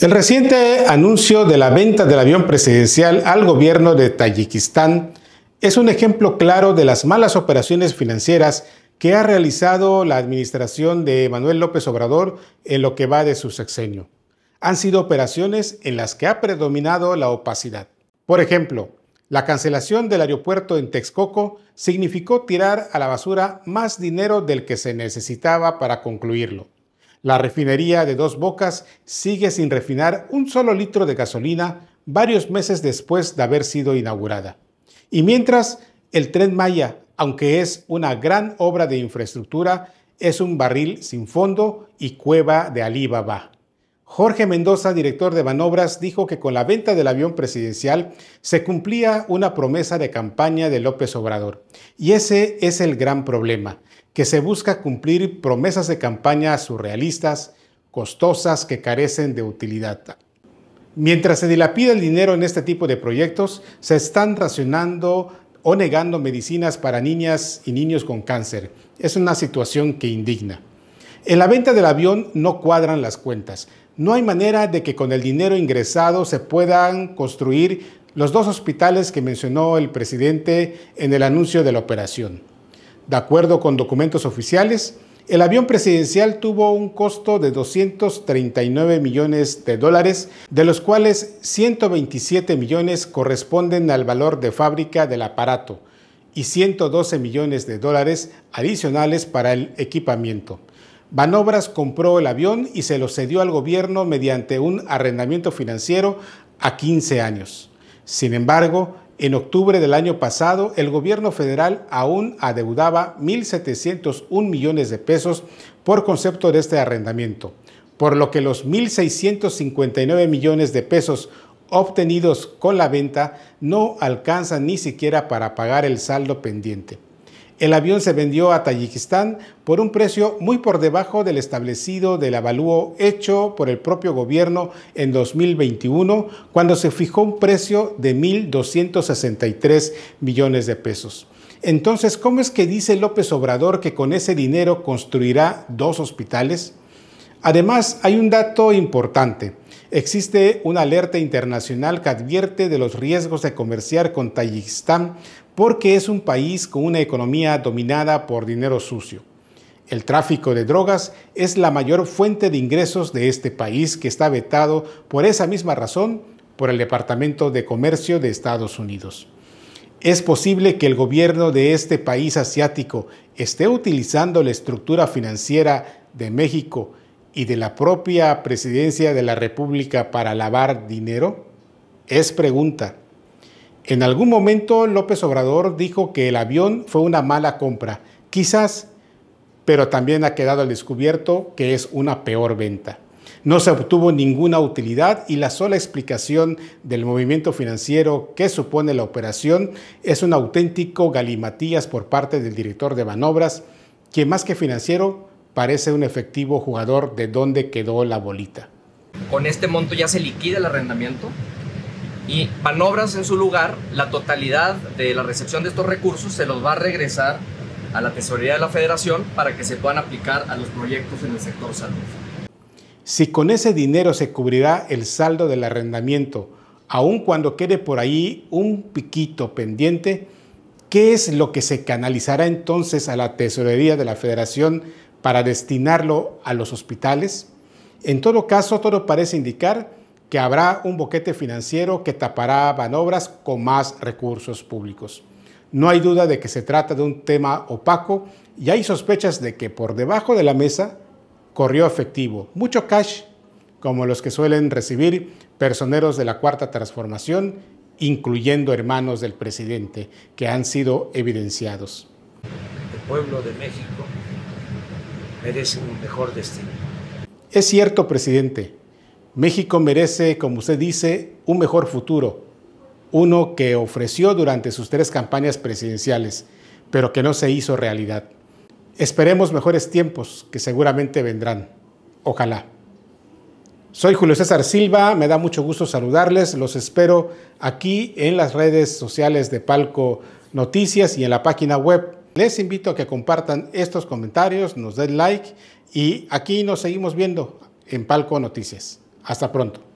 El reciente anuncio de la venta del avión presidencial al gobierno de Tayikistán es un ejemplo claro de las malas operaciones financieras que ha realizado la administración de Manuel López Obrador en lo que va de su sexenio. Han sido operaciones en las que ha predominado la opacidad. Por ejemplo, la cancelación del aeropuerto en Texcoco significó tirar a la basura más dinero del que se necesitaba para concluirlo. La refinería de Dos Bocas sigue sin refinar un solo litro de gasolina varios meses después de haber sido inaugurada. Y mientras, el tren Maya, aunque es una gran obra de infraestructura, es un barril sin fondo y cueva de Alibaba. Jorge Mendoza, director de Banobras, dijo que con la venta del avión presidencial se cumplía una promesa de campaña de López Obrador. Y ese es el gran problema, que se busca cumplir promesas de campaña surrealistas, costosas, que carecen de utilidad. Mientras se dilapida el dinero en este tipo de proyectos, se están racionando o negando medicinas para niñas y niños con cáncer. Es una situación que indigna. En la venta del avión no cuadran las cuentas. No hay manera de que con el dinero ingresado se puedan construir los dos hospitales que mencionó el presidente en el anuncio de la operación. De acuerdo con documentos oficiales, el avión presidencial tuvo un costo de 239 millones de dólares, de los cuales 127 millones corresponden al valor de fábrica del aparato y 112 millones de dólares adicionales para el equipamiento. Banobras compró el avión y se lo cedió al gobierno mediante un arrendamiento financiero a 15 años. Sin embargo, en octubre del año pasado, el gobierno federal aún adeudaba 1.701 millones de pesos por concepto de este arrendamiento, por lo que los 1.659 millones de pesos obtenidos con la venta no alcanzan ni siquiera para pagar el saldo pendiente. El avión se vendió a Tayikistán por un precio muy por debajo del establecido del avalúo hecho por el propio gobierno en 2021, cuando se fijó un precio de 1.263 millones de pesos. Entonces, ¿cómo es que dice López Obrador que con ese dinero construirá dos hospitales? Además, hay un dato importante. Existe una alerta internacional que advierte de los riesgos de comerciar con Tayikistán porque es un país con una economía dominada por dinero sucio. El tráfico de drogas es la mayor fuente de ingresos de este país que está vetado por esa misma razón por el Departamento de Comercio de Estados Unidos. Es posible que el gobierno de este país asiático esté utilizando la estructura financiera de México y de la propia presidencia de la República para lavar dinero? Es pregunta. En algún momento López Obrador dijo que el avión fue una mala compra, quizás, pero también ha quedado al descubierto que es una peor venta. No se obtuvo ninguna utilidad y la sola explicación del movimiento financiero que supone la operación es un auténtico galimatías por parte del director de manobras, quien más que financiero parece un efectivo jugador de dónde quedó la bolita. Con este monto ya se liquida el arrendamiento y manobras en su lugar, la totalidad de la recepción de estos recursos se los va a regresar a la Tesorería de la Federación para que se puedan aplicar a los proyectos en el sector salud. Si con ese dinero se cubrirá el saldo del arrendamiento, aun cuando quede por ahí un piquito pendiente, ¿qué es lo que se canalizará entonces a la Tesorería de la Federación? para destinarlo a los hospitales. En todo caso, todo parece indicar que habrá un boquete financiero que tapará manobras con más recursos públicos. No hay duda de que se trata de un tema opaco y hay sospechas de que por debajo de la mesa corrió efectivo, mucho cash, como los que suelen recibir personeros de la Cuarta Transformación, incluyendo hermanos del presidente, que han sido evidenciados. El pueblo de México merece un mejor destino. Es cierto, presidente. México merece, como usted dice, un mejor futuro, uno que ofreció durante sus tres campañas presidenciales, pero que no se hizo realidad. Esperemos mejores tiempos que seguramente vendrán. Ojalá. Soy Julio César Silva, me da mucho gusto saludarles, los espero aquí en las redes sociales de Palco Noticias y en la página web les invito a que compartan estos comentarios, nos den like y aquí nos seguimos viendo en Palco Noticias. Hasta pronto.